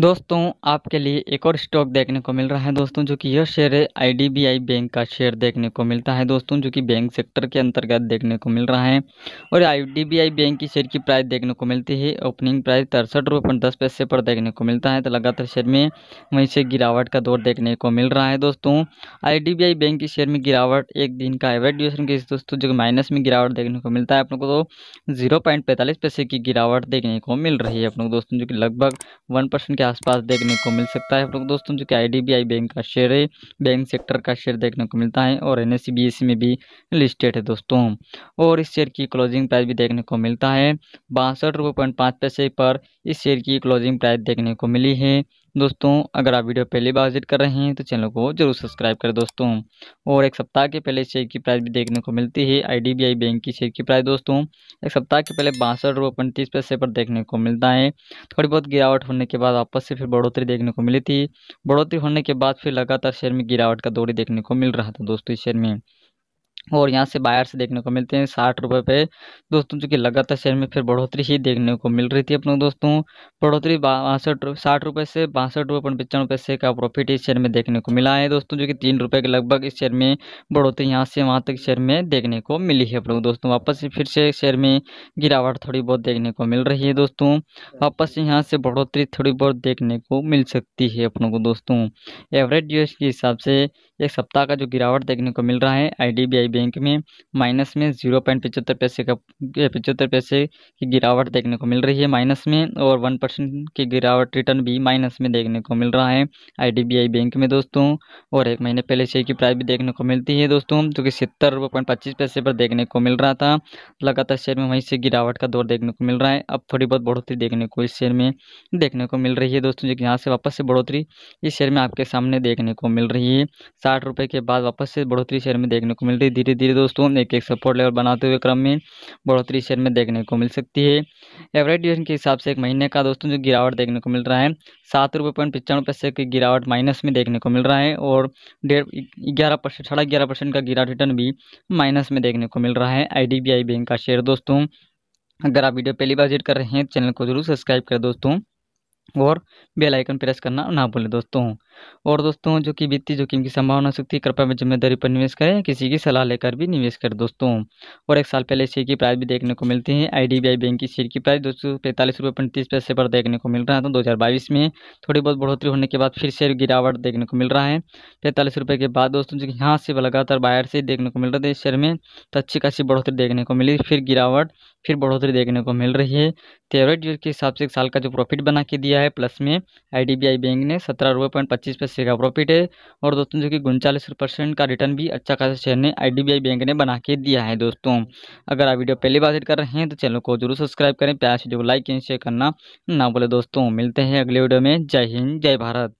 दोस्तों आपके लिए एक और स्टॉक देखने को मिल रहा है दोस्तों जो कि यह शेयर है आईडीबीआई बैंक का शेयर देखने को मिलता है दोस्तों जो कि बैंक सेक्टर के अंतर्गत देखने को मिल रहा है और आईडीबीआई बैंक की शेयर की प्राइस देखने को मिलती है ओपनिंग प्राइस तिरसठ रुपये दस पैसे पर देखने को मिलता है तो लगातार शेयर में वहीं से गिरावट का दौर देखने को मिल रहा है दोस्तों आई बैंक की शेयर में गिरावट एक दिन का एवरेज ड्यूरेशन के दोस्तों जो माइनस में गिरावट देखने को मिलता है अपने को तो जीरो पैसे की गिरावट देखने को मिल रही है अपने को दोस्तों जो कि लगभग वन के आसपास देखने को मिल सकता है आप तो लोग दोस्तों जो कि आईडीबीआई बैंक का शेयर है बैंक सेक्टर का शेयर देखने को मिलता है और एन e में भी लिस्टेड है दोस्तों और इस शेयर की क्लोजिंग प्राइस भी देखने को मिलता है बासठ पैसे पर इस शेयर की क्लोजिंग प्राइस देखने को मिली है दोस्तों अगर आप वीडियो पहली बार विजिट कर रहे हैं तो चैनल को जरूर सब्सक्राइब करें दोस्तों और एक सप्ताह के पहले शेयर की प्राइस भी देखने को मिलती है आईडीबीआई बैंक की शेयर की प्राइस दोस्तों एक सप्ताह के पहले बासठ रुपये पैंतीस पैसे पर देखने को मिलता है थोड़ी बहुत गिरावट होने के बाद वापस से फिर बढ़ोतरी देखने को मिली थी बढ़ोतरी होने के बाद फिर लगातार शेयर में गिरावट का दौरे देखने को मिल रहा था दोस्तों इस शेयर में और यहाँ से से देखने को मिलते हैं साठ रुपये पे दोस्तों जो कि लगातार शेयर में फिर बढ़ोतरी ही देखने को मिल रही थी अपनों दोस्तों बढ़ोतरी बासठ साठ रुपये से बासठ रुपये पचानवे पैसे का प्रॉफिट इस शेयर में देखने को मिला है दोस्तों जो कि तीन रुपये के लगभग इस शेयर में बढ़ोतरी यहाँ से वहाँ तक शेयर में देखने को मिली है दोस्तों वापस फिर से शेयर में गिरावट थोड़ी बहुत देखने को मिल रही है दोस्तों वापस यहाँ से बढ़ोतरी थोड़ी बहुत देखने को मिल सकती है अपनों को दोस्तों एवरेज यूएस के हिसाब से एक सप्ताह का जो गिरावट देखने को मिल रहा है आईडीबीआई बैंक में माइनस में जीरो पॉइंट पचहत्तर पैसे का पचहत्तर पैसे की गिरावट देखने को मिल रही है माइनस में और वन परसेंट की गिरावट रिटर्न भी माइनस में देखने को मिल रहा है आईडीबीआई बैंक में दोस्तों और एक महीने पहले शेयर की प्राइस भी देखने को मिलती है दोस्तों जो कि सत्तर रुपये पॉइंट पच्चीस पैसे पर देखने को मिल रहा था लगातार शेयर में वहीं से गिरावट का दौर देखने को मिल रहा है अब थोड़ी बहुत बढ़ोतरी देखने को इस शेयर में देखने को मिल रही है दोस्तों जो कि यहाँ से वापस से बढ़ोतरी इस शेयर में आपके सामने देखने को मिल रही है साठ रुपये के बाद वापस से बढ़ोतरी शेयर में देखने को मिल रही है धीरे धीरे दोस्तों एक एक सपोर्ट लेवल बनाते हुए क्रम में बढ़ोतरी शेयर में देखने को मिल सकती है एवरेज ड्यूरेशन के हिसाब से एक महीने का दोस्तों दोस्तों जो गिरावट देखने को मिल रहा है सात रुपये पॉइंट पचानवे पैसे की गिरावट माइनस में देखने को मिल रहा है और डेढ़ ग्यारह परसेंट साढ़े ग्यारह परसेंट का गिरावट रिटर्न भी माइनस में देखने को मिल रहा है आई बैंक का शेयर दोस्तों अगर आप वीडियो पहली बार विजिट कर रहे हैं चैनल को जरूर सब्सक्राइब करें दोस्तों और बेल आइकन प्रेस करना ना भूलें दोस्तों और दोस्तों जो कि वित्तीय जोखिम की संभावना हो सकती है कृपया में जिम्मेदारी पर निवेश करें किसी की सलाह लेकर भी निवेश करें दोस्तों और एक साल पहले शेयर की प्राइस भी देखने को मिलती है आईडीबीआई बैंक की शेयर की प्राइस दो सौ पैंतालीस रुपये पैंतीस पैसे पर देखने को मिल रहा था दो हज़ार बाईस में थोड़ी बहुत बढ़ोतरी होने के बाद फिर शेयर गिरावट देखने को मिल रहा है पैंतालीस रुपये के बाद दोस्तों जो यहाँ से लगातार बाहर से देखने को मिल रहा था इस शेयर में तो अच्छी खासी बढ़ोतरी देखने को मिली फिर गिरावट फिर बढ़ोतरी देखने को मिल रही है तेरहवें ईयर के हिसाब से एक साल का जो प्रॉफिट बना के दिया है प्लस में आई बैंक ने सत्रह रुपये पॉइंट पच्चीस पैसे का प्रॉफिट है और दोस्तों जो कि उनचालीस परसेंट का रिटर्न भी अच्छा खासा शेयर ने आई बैंक ने बना के दिया है दोस्तों अगर आप वीडियो पहली बार हिट कर रहे हैं तो चैनल को जरूर सब्सक्राइब करें प्यार से जो लाइक एंड शेयर करना ना बोले दोस्तों मिलते हैं अगले वीडियो में जय हिंद जय भारत